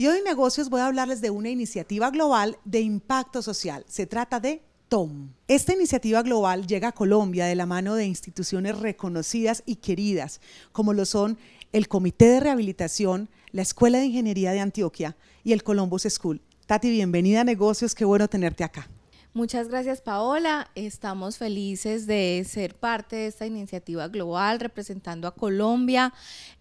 Y hoy en negocios voy a hablarles de una iniciativa global de impacto social. Se trata de TOM. Esta iniciativa global llega a Colombia de la mano de instituciones reconocidas y queridas, como lo son el Comité de Rehabilitación, la Escuela de Ingeniería de Antioquia y el Columbus School. Tati, bienvenida a Negocios, qué bueno tenerte acá. Muchas gracias Paola, estamos felices de ser parte de esta iniciativa global representando a Colombia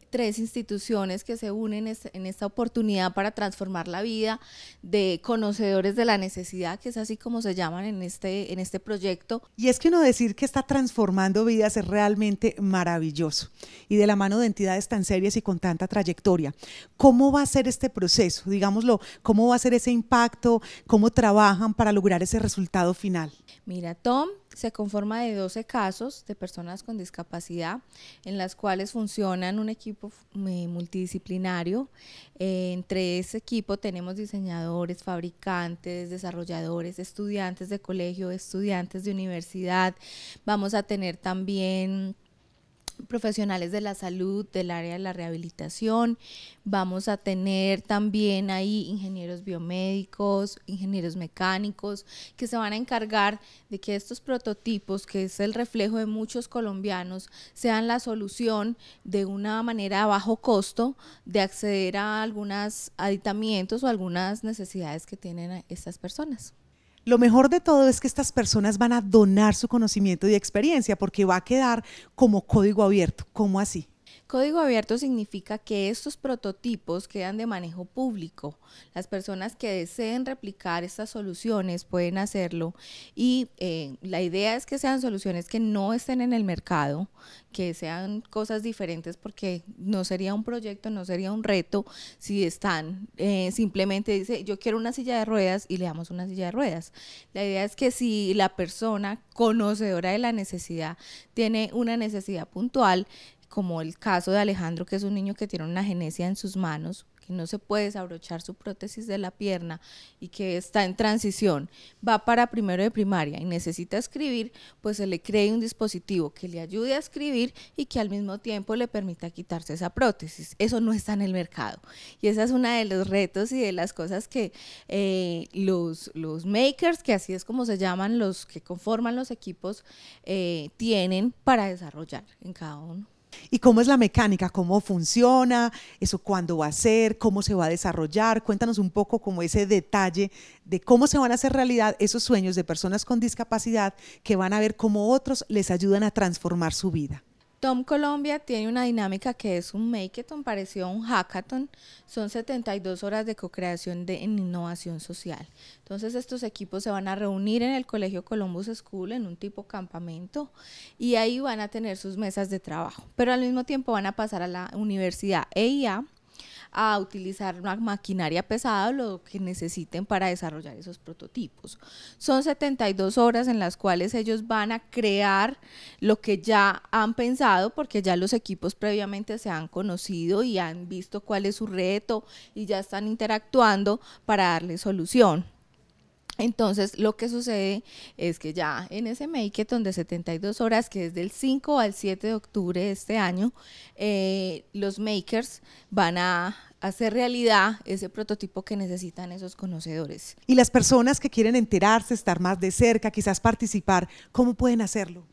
tres instituciones que se unen en esta oportunidad para transformar la vida de conocedores de la necesidad, que es así como se llaman en este, en este proyecto. Y es que uno decir que está transformando vidas es realmente maravilloso y de la mano de entidades tan serias y con tanta trayectoria. ¿Cómo va a ser este proceso? Digámoslo, ¿cómo va a ser ese impacto? ¿Cómo trabajan para lograr ese resultado final? Mira, Tom se conforma de 12 casos de personas con discapacidad en las cuales funcionan un equipo multidisciplinario. Eh, entre ese equipo tenemos diseñadores, fabricantes, desarrolladores, estudiantes de colegio, estudiantes de universidad. Vamos a tener también profesionales de la salud, del área de la rehabilitación, vamos a tener también ahí ingenieros biomédicos, ingenieros mecánicos, que se van a encargar de que estos prototipos, que es el reflejo de muchos colombianos, sean la solución de una manera a bajo costo de acceder a algunos aditamientos o algunas necesidades que tienen estas personas. Lo mejor de todo es que estas personas van a donar su conocimiento y experiencia porque va a quedar como código abierto. ¿Cómo así? Código abierto significa que estos prototipos quedan de manejo público. Las personas que deseen replicar estas soluciones pueden hacerlo y eh, la idea es que sean soluciones que no estén en el mercado, que sean cosas diferentes porque no sería un proyecto, no sería un reto si están eh, simplemente dice yo quiero una silla de ruedas y le damos una silla de ruedas. La idea es que si la persona conocedora de la necesidad tiene una necesidad puntual, como el caso de Alejandro, que es un niño que tiene una genesia en sus manos, que no se puede desabrochar su prótesis de la pierna y que está en transición, va para primero de primaria y necesita escribir, pues se le cree un dispositivo que le ayude a escribir y que al mismo tiempo le permita quitarse esa prótesis. Eso no está en el mercado. Y esa es una de los retos y de las cosas que eh, los, makers, que así es como se llaman los que conforman los equipos, eh, tienen para desarrollar en cada uno. ¿Y cómo es la mecánica? ¿Cómo funciona? ¿Eso cuándo va a ser? ¿Cómo se va a desarrollar? Cuéntanos un poco como ese detalle de cómo se van a hacer realidad esos sueños de personas con discapacidad que van a ver cómo otros les ayudan a transformar su vida. Tom Colombia tiene una dinámica que es un maketon parecido a un hackathon. Son 72 horas de co-creación en innovación social. Entonces estos equipos se van a reunir en el Colegio Columbus School en un tipo campamento y ahí van a tener sus mesas de trabajo. Pero al mismo tiempo van a pasar a la Universidad EIA a utilizar una maquinaria pesada, lo que necesiten para desarrollar esos prototipos. Son 72 horas en las cuales ellos van a crear lo que ya han pensado, porque ya los equipos previamente se han conocido y han visto cuál es su reto y ya están interactuando para darle solución. Entonces, lo que sucede es que ya en ese make Makeathon donde 72 horas, que es del 5 al 7 de octubre de este año, eh, los makers van a hacer realidad ese prototipo que necesitan esos conocedores. Y las personas que quieren enterarse, estar más de cerca, quizás participar, ¿cómo pueden hacerlo?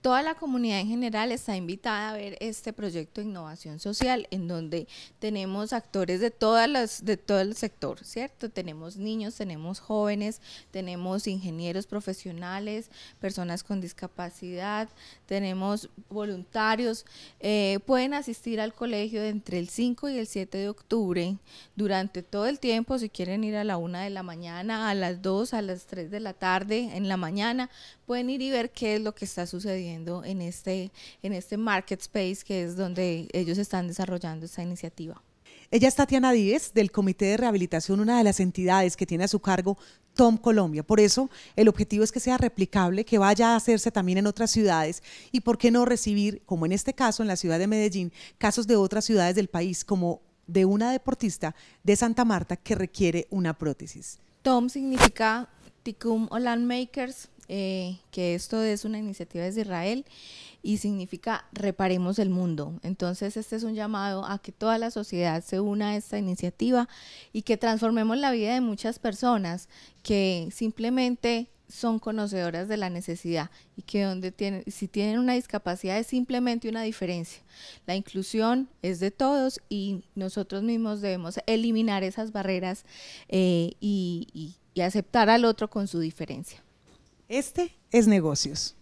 Toda la comunidad en general está invitada a ver este proyecto de innovación social en donde tenemos actores de, todas las, de todo el sector, ¿cierto? Tenemos niños, tenemos jóvenes, tenemos ingenieros profesionales, personas con discapacidad, tenemos voluntarios. Eh, pueden asistir al colegio entre el 5 y el 7 de octubre durante todo el tiempo, si quieren ir a la 1 de la mañana, a las 2, a las 3 de la tarde, en la mañana, pueden ir y ver qué es lo que está sucediendo en este, en este market space que es donde ellos están desarrollando esta iniciativa. Ella es Tatiana Díez, del Comité de Rehabilitación, una de las entidades que tiene a su cargo Tom Colombia. Por eso, el objetivo es que sea replicable, que vaya a hacerse también en otras ciudades y, ¿por qué no recibir, como en este caso, en la ciudad de Medellín, casos de otras ciudades del país, como de una deportista de Santa Marta que requiere una prótesis? Tom significa Ticum o Landmakers. Eh, que esto es una iniciativa desde Israel y significa reparemos el mundo. Entonces este es un llamado a que toda la sociedad se una a esta iniciativa y que transformemos la vida de muchas personas que simplemente son conocedoras de la necesidad y que donde tienen, si tienen una discapacidad es simplemente una diferencia. La inclusión es de todos y nosotros mismos debemos eliminar esas barreras eh, y aceptar al otro con su diferencia. Este es negocios.